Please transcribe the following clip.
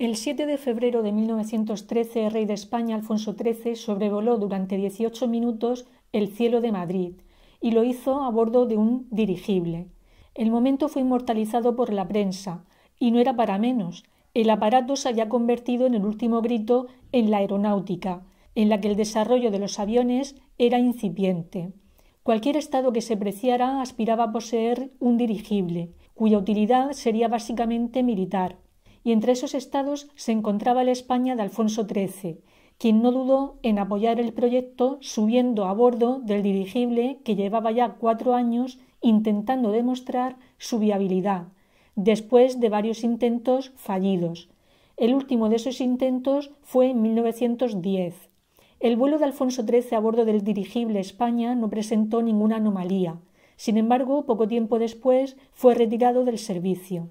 El 7 de febrero de 1913, el rey de España, Alfonso XIII, sobrevoló durante 18 minutos el cielo de Madrid y lo hizo a bordo de un dirigible. El momento fue inmortalizado por la prensa y no era para menos. El aparato se había convertido en el último grito en la aeronáutica, en la que el desarrollo de los aviones era incipiente. Cualquier Estado que se preciara aspiraba a poseer un dirigible, cuya utilidad sería básicamente militar y entre esos estados se encontraba la España de Alfonso XIII, quien no dudó en apoyar el proyecto subiendo a bordo del dirigible que llevaba ya cuatro años intentando demostrar su viabilidad, después de varios intentos fallidos. El último de esos intentos fue en 1910. El vuelo de Alfonso XIII a bordo del dirigible España no presentó ninguna anomalía. Sin embargo, poco tiempo después fue retirado del servicio.